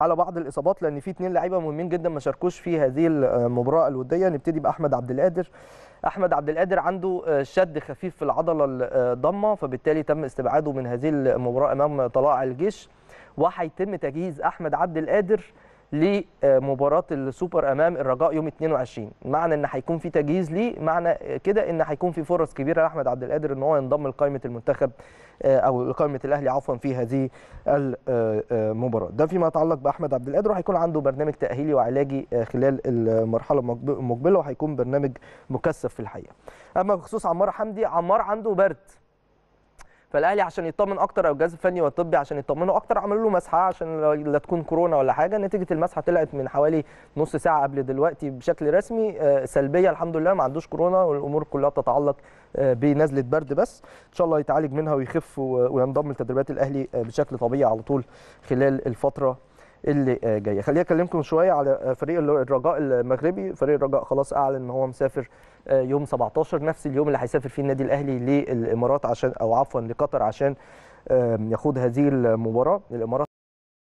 على بعض الاصابات لان في اثنين لعيبه مهمين جدا ما شاركوش في هذه المباراه آه، الوديه نبتدي باحمد عبد القادر احمد عبد القادر عنده آه، شد خفيف في العضله الضمه آه، فبالتالي تم استبعاده من هذه المباراه امام طلائع الجيش وهيتم تجهيز احمد عبد القادر لمباراه السوبر امام الرجاء يوم 22 معنى ان هيكون في تجهيز ليه معنى كده ان هيكون في فرص كبيره لاحمد عبد القادر ان هو ينضم لقائمه المنتخب آه، او لقائمه الاهلي عفوا في هذه المباراه آه، آه، ده فيما يتعلق باحمد عبد القادر وهيكون عنده برنامج تاهيلي وعلاجي خلال المرحله المقبله وهيكون برنامج مكثف في الحقيقه اما بخصوص عمار حمدي عمار عنده برد فالاهلي عشان يطمن اكتر او الجهاز الفني والطبي عشان يطمنوا اكتر عملوا له مسحه عشان لا تكون كورونا ولا حاجه نتيجه المسحه طلعت من حوالي نص ساعه قبل دلوقتي بشكل رسمي آه، سلبيه الحمد لله ما عندوش كورونا والامور كلها تتعلق آه، بنزله برد بس ان شاء الله يتعالج منها ويخف وينضم لتدريبات الاهلي آه، بشكل طبيعي على طول خلال الفتره اللي آه، جايه خليني اكلمكم شويه على آه، فريق الرجاء المغربي فريق الرجاء خلاص اعلن ان هو مسافر آه، يوم 17 نفس اليوم اللي هيسافر فيه النادي الاهلي للامارات عشان او عفوا لقطر عشان يخوض هذه المباراه الامارات